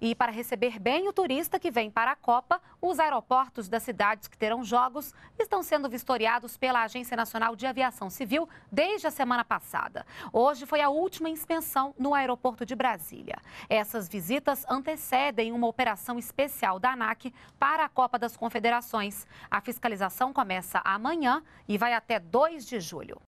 E para receber bem o turista que vem para a Copa, os aeroportos das cidades que terão jogos estão sendo vistoriados pela Agência Nacional de Aviação Civil desde a semana passada. Hoje foi a última inspeção no aeroporto de Brasília. Essas visitas antecedem uma operação especial da ANAC para a Copa das Confederações. A fiscalização começa amanhã e vai até 2 de julho.